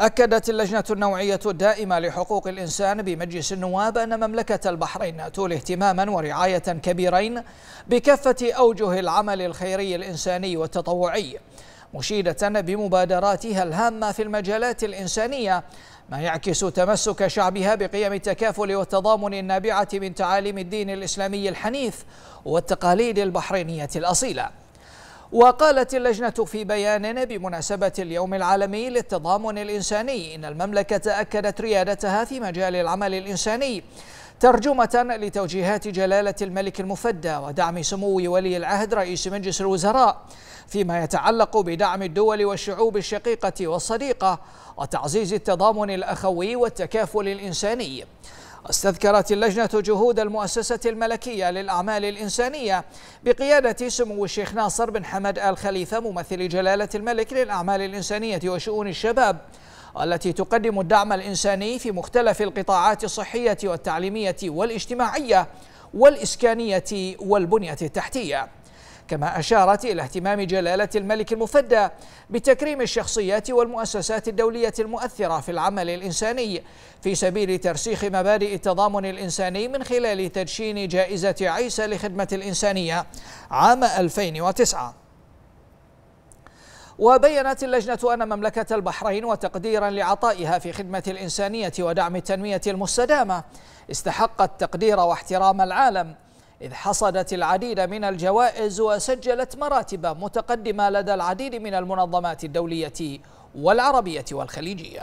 أكدت اللجنة النوعية الدائمة لحقوق الإنسان بمجلس النواب أن مملكة البحرين تولي اهتماما ورعاية كبيرين بكافة أوجه العمل الخيري الإنساني والتطوعي مشيدة بمبادراتها الهامة في المجالات الإنسانية ما يعكس تمسك شعبها بقيم التكافل والتضامن النابعة من تعاليم الدين الإسلامي الحنيف والتقاليد البحرينية الأصيلة وقالت اللجنة في بيان بمناسبة اليوم العالمي للتضامن الإنساني إن المملكة أكدت ريادتها في مجال العمل الإنساني ترجمة لتوجيهات جلالة الملك المفدى ودعم سمو ولي العهد رئيس مجلس الوزراء فيما يتعلق بدعم الدول والشعوب الشقيقة والصديقة وتعزيز التضامن الأخوي والتكافل الإنساني استذكرت اللجنة جهود المؤسسة الملكية للأعمال الإنسانية بقيادة سمو الشيخ ناصر بن حمد آل خليفة ممثل جلالة الملك للأعمال الإنسانية وشؤون الشباب التي تقدم الدعم الإنساني في مختلف القطاعات الصحية والتعليمية والاجتماعية والإسكانية والبنية التحتية كما أشارت إلى اهتمام جلالة الملك المفدى بتكريم الشخصيات والمؤسسات الدولية المؤثرة في العمل الإنساني في سبيل ترسيخ مبادئ التضامن الإنساني من خلال تدشين جائزة عيسى لخدمة الإنسانية عام 2009 وبينت اللجنة أن مملكة البحرين وتقديرا لعطائها في خدمة الإنسانية ودعم التنمية المستدامة استحقت تقدير واحترام العالم إذ حصدت العديد من الجوائز وسجلت مراتب متقدمة لدى العديد من المنظمات الدولية والعربية والخليجية